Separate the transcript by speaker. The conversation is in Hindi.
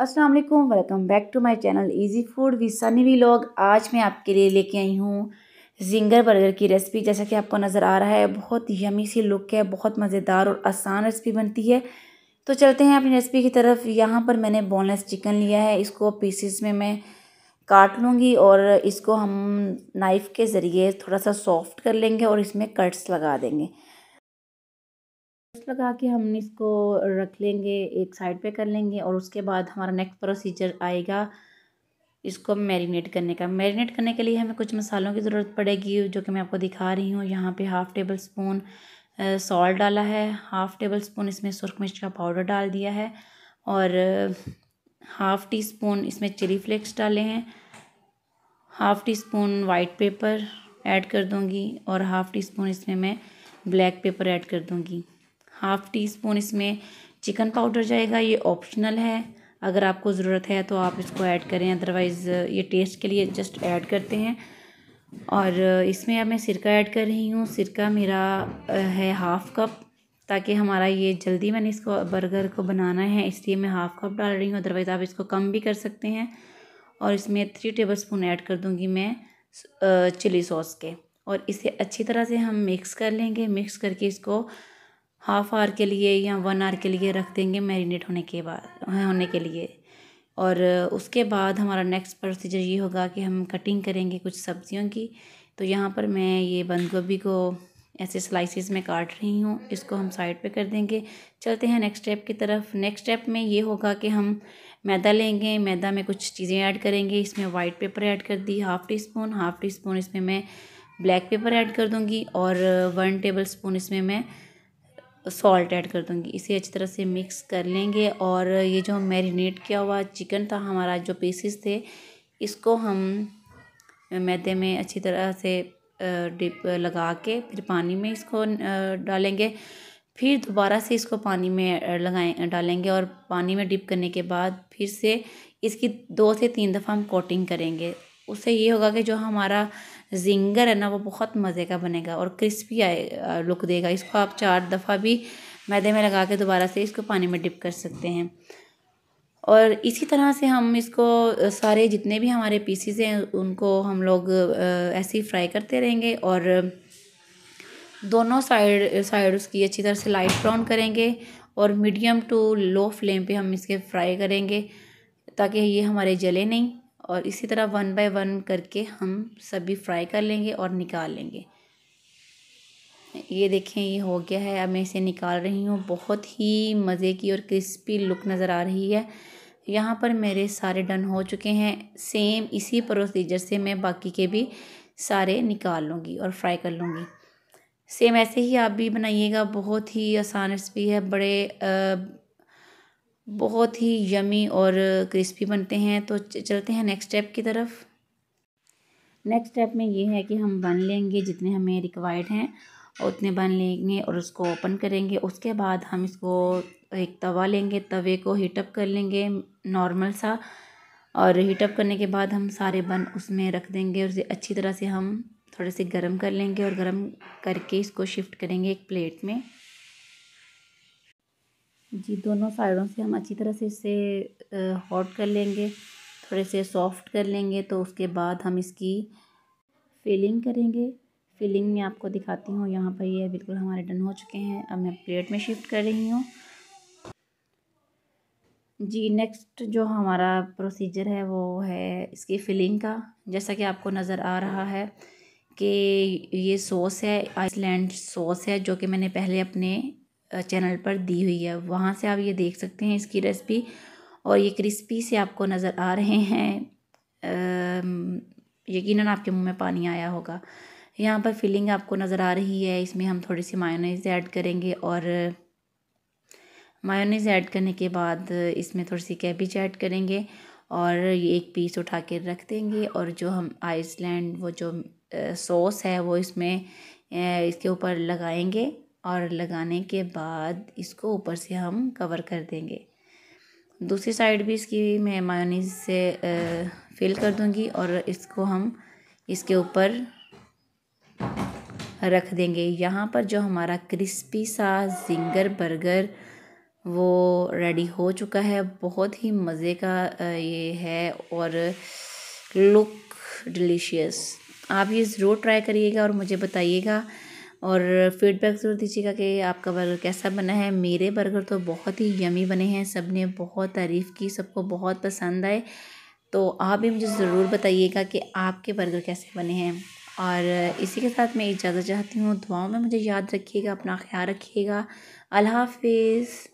Speaker 1: Aslam welcome back to my channel easy food with Sunny लॉग आज मैं आपके लिए लेके आई हूँ जिंगर बर्गर की रेसिपी जैसा कि आपको नज़र आ रहा है बहुत यमी सी लुक है बहुत मज़ेदार और आसान रेसिपी बनती है तो चलते हैं अपनी रेसिपी की तरफ यहाँ पर मैंने बोनलेस चिकन लिया है इसको पीसीस में मैं काट लूँगी और इसको हम नाइफ़ के ज़रिए थोड़ा सा सॉफ्ट कर लेंगे और इसमें कट्स लगा देंगे पेस्ट लगा के हम इसको रख लेंगे एक साइड पे कर लेंगे और उसके बाद हमारा नेक्स्ट प्रोसीजर आएगा इसको मैरिनेट करने का मैरिनेट करने के लिए हमें कुछ मसालों की ज़रूरत पड़ेगी जो कि मैं आपको दिखा रही हूँ यहाँ पे हाफ़ टेबल स्पून सॉल्ट डाला है हाफ़ टेबल स्पून इसमें सुरख मिर्च का पाउडर डाल दिया है और हाफ़ टी स्पून इसमें चिली फ्लेक्स डाले हैं half teaspoon white pepper add कर दूँगी और हाफ़ टी स्पून इसमें मैं ब्लैक पेपर ऐड कर दूँगी हाफ़ टी स्पून इसमें चिकन पाउडर जाएगा ये ऑप्शनल है अगर आपको ज़रूरत है तो आप इसको ऐड करें अदरवाइज़ ये टेस्ट के लिए जस्ट ऐड करते हैं और इसमें अब मैं सिरका ऐड कर रही हूँ सिरका मेरा है हाफ़ कप ताकि हमारा ये जल्दी मैंने इसको बर्गर को बनाना है इसलिए मैं हाफ़ कप डाल रही हूँ अदरवाइज़ आप इसको कम भी कर सकते हैं और इसमें थ्री टेबल स्पून ऐड कर दूँगी मैं चिली सॉस के और इसे अच्छी तरह से हम मिक्स कर लेंगे मिक्स करके इसको हाफ़ आवर के लिए या वन आवर के लिए रख देंगे मैरिनेट होने के बाद होने के लिए और उसके बाद हमारा नेक्स्ट प्रोसीजर ये होगा कि हम कटिंग करेंगे कुछ सब्जियों की तो यहाँ पर मैं ये बंद गोभी को ऐसे स्लाइसिस में काट रही हूँ इसको हम साइड पे कर देंगे चलते हैं नेक्स्ट स्टेप की तरफ नेक्स्ट स्टेप में ये होगा कि हम मैदा लेंगे मैदा में कुछ चीज़ें ऐड करेंगे इसमें वाइट पेपर ऐड कर दी half teaspoon half teaspoon इसमें मैं ब्लैक पेपर ऐड कर दूँगी और वन टेबल स्पून इसमें मैं सॉल्ट ऐड कर दूँगी इसे अच्छी तरह से मिक्स कर लेंगे और ये जो मैरिनेट किया हुआ चिकन था हमारा जो पीसीस थे इसको हम मैदे में अच्छी तरह से डिप लगा के फिर पानी में इसको डालेंगे फिर दोबारा से इसको पानी में लगाए डालेंगे और पानी में डिप करने के बाद फिर से इसकी दो से तीन दफ़ा हम कोटिंग करेंगे उससे ये होगा कि जो हमारा जिंगर है ना वो बहुत मज़े का बनेगा और क्रिस्पी आए लुक देगा इसको आप चार दफ़ा भी मैदे में लगा के दोबारा से इसको पानी में डिप कर सकते हैं और इसी तरह से हम इसको सारे जितने भी हमारे पीसीज हैं उनको हम लोग ऐसे ही फ्राई करते रहेंगे और दोनों साइड साइड उसकी अच्छी तरह से लाइट ब्राउन करेंगे और मीडियम टू लो फ्लेम पे हम इसके फ्राई करेंगे ताकि ये हमारे जले नहीं और इसी तरह वन बाय वन करके हम सभी फ्राई कर लेंगे और निकाल लेंगे ये देखें ये हो गया है अब मैं इसे निकाल रही हूँ बहुत ही मज़े की और क्रिस्पी लुक नज़र आ रही है यहाँ पर मेरे सारे डन हो चुके हैं सेम इसी प्रोसीजर से मैं बाकी के भी सारे निकाल लूँगी और फ्राई कर लूँगी सेम ऐसे ही आप भी बनाइएगा बहुत ही आसान रेसिपी है बड़े आ, बहुत ही यमी और क्रिस्पी बनते हैं तो चलते हैं नेक्स्ट स्टेप की तरफ नेक्स्ट स्टेप में ये है कि हम बन लेंगे जितने हमें रिक्वायर्ड हैं उतने बन लेंगे और उसको ओपन करेंगे उसके बाद हम इसको एक तवा लेंगे तवे को हीटअप कर लेंगे नॉर्मल सा और हीटअप करने के बाद हम सारे बन उसमें रख देंगे और उसे अच्छी तरह से हम थोड़े से गर्म कर लेंगे और गर्म करके इसको शिफ्ट करेंगे एक प्लेट में जी दोनों साइडों से हम अच्छी तरह से इसे हॉट कर लेंगे थोड़े से सॉफ्ट कर लेंगे तो उसके बाद हम इसकी फिलिंग करेंगे फिलिंग में आपको दिखाती हूँ यहाँ पर ये बिल्कुल हमारे डन हो चुके हैं अब मैं प्लेट में शिफ्ट कर रही हूँ जी नेक्स्ट जो हमारा प्रोसीजर है वो है इसकी फिलिंग का जैसा कि आपको नज़र आ रहा है कि ये सॉस है आइसलैंड सॉस है जो कि मैंने पहले अपने चैनल पर दी हुई है वहाँ से आप ये देख सकते हैं इसकी रेसिपी और ये क्रिस्पी से आपको नज़र आ रहे हैं यकीनन आपके मुंह में पानी आया होगा यहाँ पर फिलिंग आपको नज़र आ रही है इसमें हम थोड़ी सी मायोनीज़ ऐड करेंगे और मायोनीज़ ऐड करने के बाद इसमें थोड़ी सी कैबिज ऐड करेंगे और ये एक पीस उठा के रख देंगे और जो हम आइसलैंड वो जो सॉस है वो इसमें इसके ऊपर लगाएंगे और लगाने के बाद इसको ऊपर से हम कवर कर देंगे दूसरी साइड भी इसकी मैं मायोनीज से फिल कर दूंगी और इसको हम इसके ऊपर रख देंगे यहाँ पर जो हमारा क्रिस्पी सा जिंगर बर्गर वो रेडी हो चुका है बहुत ही मज़े का ये है और लुक डिलीशियस आप ये ज़रूर ट्राई करिएगा और मुझे बताइएगा और फीडबैक ज़रूर दीजिएगा कि आपका बर्गर कैसा बना है मेरे बर्गर तो बहुत ही यमी बने हैं सब ने बहुत तारीफ़ की सबको बहुत पसंद आए तो आप भी मुझे ज़रूर बताइएगा कि आपके बर्गर कैसे बने हैं और इसी के साथ मैं इजाज़त चाहती हूँ दुआओं में मुझे याद रखिएगा अपना ख्याल रखिएगा अल्लाह हाफिज़